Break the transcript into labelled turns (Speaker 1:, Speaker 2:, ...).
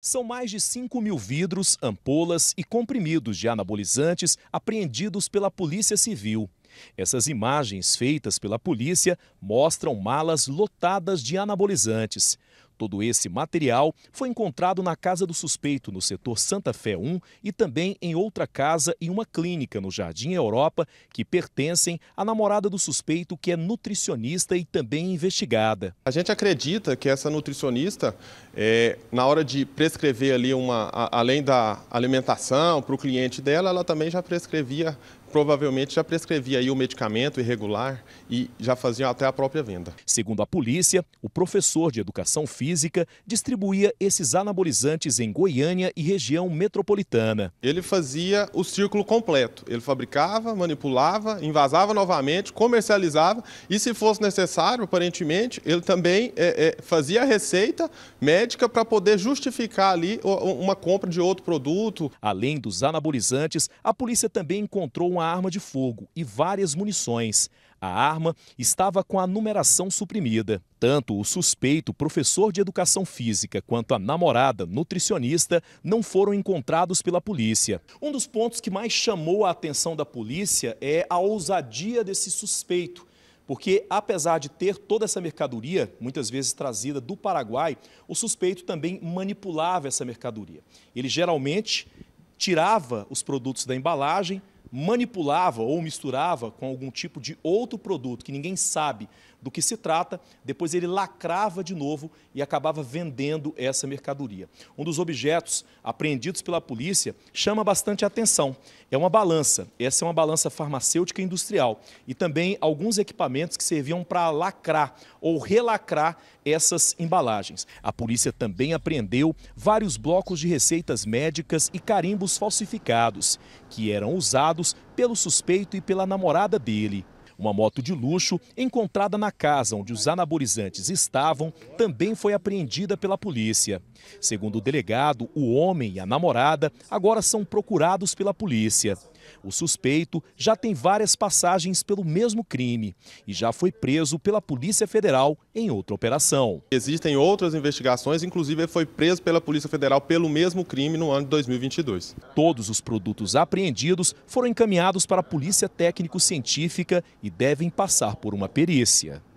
Speaker 1: São mais de 5 mil vidros, ampolas e comprimidos de anabolizantes apreendidos pela Polícia Civil. Essas imagens feitas pela polícia mostram malas lotadas de anabolizantes. Todo esse material foi encontrado na casa do suspeito, no setor Santa Fé 1, e também em outra casa e uma clínica no Jardim Europa, que pertencem à namorada do suspeito, que é nutricionista e também
Speaker 2: investigada. A gente acredita que essa nutricionista, é, na hora de prescrever ali uma, a, além da alimentação para o cliente dela, ela também já prescrevia provavelmente já prescrevia aí o medicamento irregular e já fazia até a própria venda.
Speaker 1: Segundo a polícia, o professor de educação física distribuía esses anabolizantes
Speaker 2: em Goiânia e região metropolitana. Ele fazia o círculo completo. Ele fabricava, manipulava, invasava novamente, comercializava e, se fosse necessário, aparentemente, ele também é, é, fazia a receita médica para poder justificar
Speaker 1: ali uma compra de outro produto. Além dos anabolizantes, a polícia também encontrou um uma arma de fogo e várias munições. A arma estava com a numeração suprimida. Tanto o suspeito, professor de educação física, quanto a namorada, nutricionista, não foram encontrados pela polícia. Um dos pontos que mais chamou a atenção da polícia é a ousadia desse suspeito. Porque, apesar de ter toda essa mercadoria, muitas vezes trazida do Paraguai, o suspeito também manipulava essa mercadoria. Ele geralmente tirava os produtos da embalagem, manipulava ou misturava com algum tipo de outro produto que ninguém sabe do que se trata, depois ele lacrava de novo e acabava vendendo essa mercadoria. Um dos objetos apreendidos pela polícia chama bastante atenção. É uma balança, essa é uma balança farmacêutica industrial e também alguns equipamentos que serviam para lacrar ou relacrar essas embalagens. A polícia também apreendeu vários blocos de receitas médicas e carimbos falsificados, que eram usados pelo suspeito e pela namorada dele. Uma moto de luxo, encontrada na casa onde os anabolizantes estavam, também foi apreendida pela polícia. Segundo o delegado, o homem e a namorada agora são procurados pela polícia. O suspeito já tem várias passagens pelo mesmo crime e já foi preso pela Polícia Federal em outra operação. Existem outras investigações, inclusive ele foi preso pela Polícia Federal pelo mesmo crime no ano de 2022. Todos os produtos apreendidos foram encaminhados para a Polícia Técnico-Científica e devem passar por uma perícia.